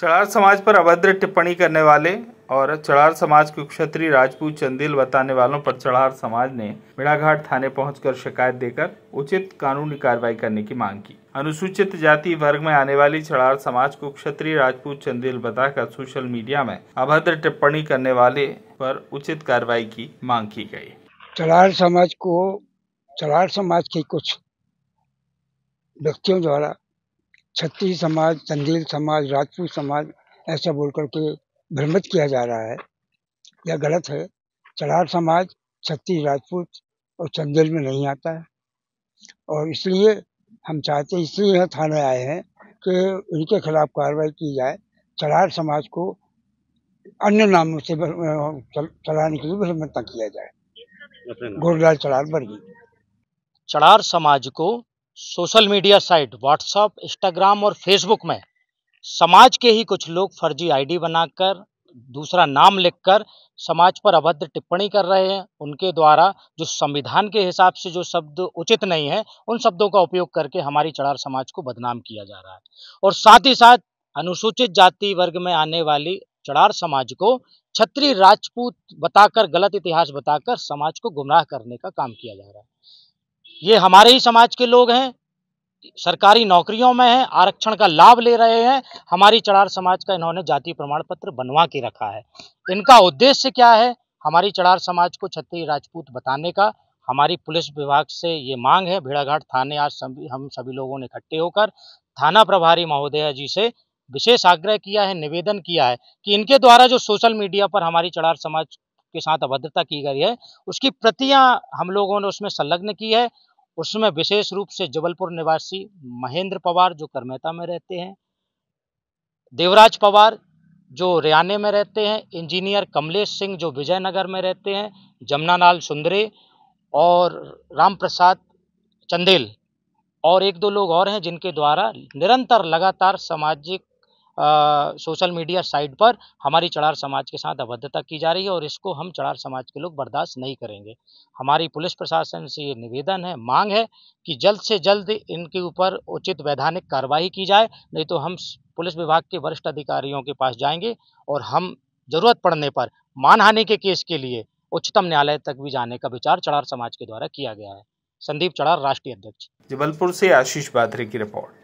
चढ़ार समाज पर अभद्र टिप्पणी करने वाले और चढ़ार समाज को क्षत्रिय राजपूत चंदिल बताने वालों पर चढ़ार समाज ने मेड़ाघाट थाने पहुंचकर शिकायत देकर उचित कानूनी कार्रवाई करने की मांग की अनुसूचित जाति वर्ग में आने वाली चढ़ार समाज को क्षत्रिय राजपूत चंदिल बताकर सोशल मीडिया में अभद्र टिप्पणी करने वाले पर उचित कार्रवाई की मांग की गई चढ़ार समाज को चढ़ार समाज के कुछ व्यक्तियों द्वारा छत्तीस समाज चंदेल समाज राजपूत समाज ऐसा बोल करके भ्रमित किया जा रहा है यह गलत है चढ़ार समाज छत्तीस राजपूत और चंदेल में नहीं आता है और इसलिए हम चाहते इसलिए यहाँ थाने आए हैं कि इनके खिलाफ कार्रवाई की जाए चढ़ार समाज को अन्य नामों से चलाने के लिए भ्रमित न किया जाए गोरलाल चढ़ार बरगी चढ़ार समाज को social media site WhatsApp Instagram और फेसबुक में समाज के ही कुछ लोग फर्जी आईडी बनाकर दूसरा नाम लिखकर समाज पर अभद्र टिप्पणी कर रहे हैं उनके द्वारा जो संविधान के हिसाब से जो शब्द उचित नहीं है उन शब्दों का उपयोग करके हमारी चढ़ार समाज को बदनाम किया जा रहा है और साथ ही साथ अनुसूचित जाति वर्ग में आने वाली चढ़ार समाज को क्षत्रिय राजपूत बताकर गलत इतिहास बताकर समाज को गुमराह करने का काम किया जा रहा है ये हमारे ही समाज के लोग हैं सरकारी नौकरियों में हैं आरक्षण का लाभ ले रहे हैं हमारी चढ़ार समाज का इन्होंने जाति प्रमाण पत्र बनवा के रखा है इनका उद्देश्य क्या है हमारी चढ़ार समाज को क्षत्रिय राजपूत बताने का हमारी पुलिस विभाग से ये मांग है भेड़ाघाट थाने आज सभी हम सभी लोगों ने इकट्ठे होकर थाना प्रभारी महोदया जी से विशेष आग्रह किया है निवेदन किया है कि इनके द्वारा जो सोशल मीडिया पर हमारी चढ़ार समाज के साथ अभद्रता की गई है उसकी प्रतियां हम लोगों ने उसमें संलग्न की है उसमें विशेष रूप से जबलपुर निवासी महेंद्र पवार जो करमेता में रहते हैं देवराज पवार जो रियाने में रहते हैं इंजीनियर कमलेश सिंह जो विजयनगर में रहते हैं जमुनालाल सुंदरे और राम प्रसाद चंदेल और एक दो लोग और हैं जिनके द्वारा निरंतर लगातार सामाजिक सोशल मीडिया साइट पर हमारी चढ़ार समाज के साथ अभद्रता की जा रही है और इसको हम चढ़ार समाज के लोग बर्दाश्त नहीं करेंगे हमारी पुलिस प्रशासन से ये निवेदन है मांग है कि जल्द से जल्द इनके ऊपर उचित वैधानिक कार्रवाई की जाए नहीं तो हम पुलिस विभाग के वरिष्ठ अधिकारियों के पास जाएंगे और हम जरूरत पड़ने पर मानहानि के केस के लिए उच्चतम न्यायालय तक भी जाने का विचार चढ़ार समाज के द्वारा किया गया है संदीप चढ़ार राष्ट्रीय अध्यक्ष जबलपुर से आशीष बादरे की रिपोर्ट